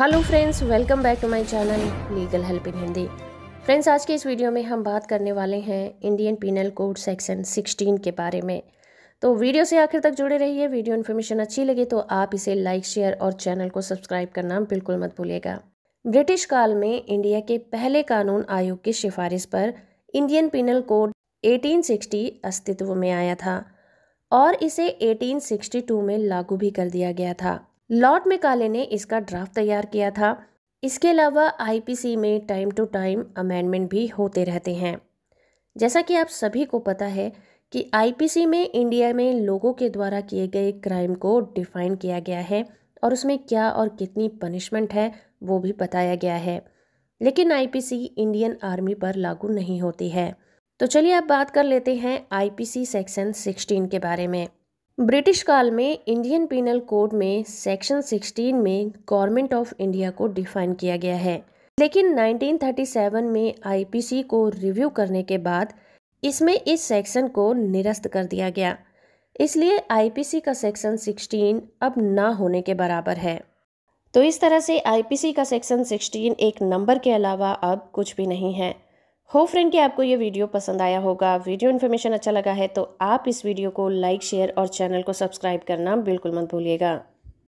hello friends welcome back to my channel legal help in Hindi friends आज के इस video में हम बात करने वाले हैं इंडियन पीनल कोड सेक्शन 16 के बारे में तो वीडियो से आखिर तक जुड़े रहिए वीडियो इन्फॉर्मेशन अच्छी लगे तो आप इसे लाइक शेयर और चैनल को सब्सक्राइब करना बिल्कुल मत भूलिएगा ब्रिटिश काल में इंडिया के पहले कानून आयोग की सिफारिश पर इंडियन पिनल कोड एटीन अस्तित्व में आया था और इसे एटीन में लागू भी कर दिया गया था लॉर्ड मेकाले ने इसका ड्राफ्ट तैयार किया था इसके अलावा आईपीसी में टाइम टू टाइम अमेंडमेंट भी होते रहते हैं जैसा कि आप सभी को पता है कि आईपीसी में इंडिया में लोगों के द्वारा किए गए क्राइम को डिफाइन किया गया है और उसमें क्या और कितनी पनिशमेंट है वो भी बताया गया है लेकिन आईपीसी इंडियन आर्मी पर लागू नहीं होती है तो चलिए अब बात कर लेते हैं आईपीसी सेक्शन 16 के बारे में ब्रिटिश काल में इंडियन पीनल कोड में सेक्शन 16 में गवर्नमेंट ऑफ इंडिया को डिफाइन किया गया है लेकिन 1937 में आईपीसी को रिव्यू करने के बाद इसमें इस सेक्शन को निरस्त कर दिया गया इसलिए आईपीसी का सेक्शन 16 अब ना होने के बराबर है तो इस तरह से आईपीसी का सेक्शन 16 एक नंबर के अलावा अब कुछ भी नहीं है हो फ्रेंड कि आपको ये वीडियो पसंद आया होगा वीडियो इन्फॉर्मेशन अच्छा लगा है तो आप इस वीडियो को लाइक शेयर और चैनल को सब्सक्राइब करना बिल्कुल मत भूलिएगा